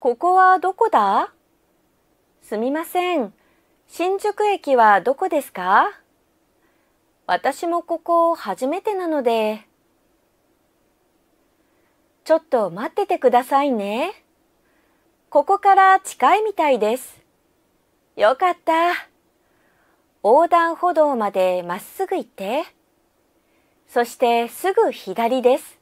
ここはどこだすみません。新宿駅はどこですか私もここ初めてなので。ちょっと待っててくださいね。ここから近いみたいです。よかった。横断歩道までまっすぐ行って。そしてすぐ左です。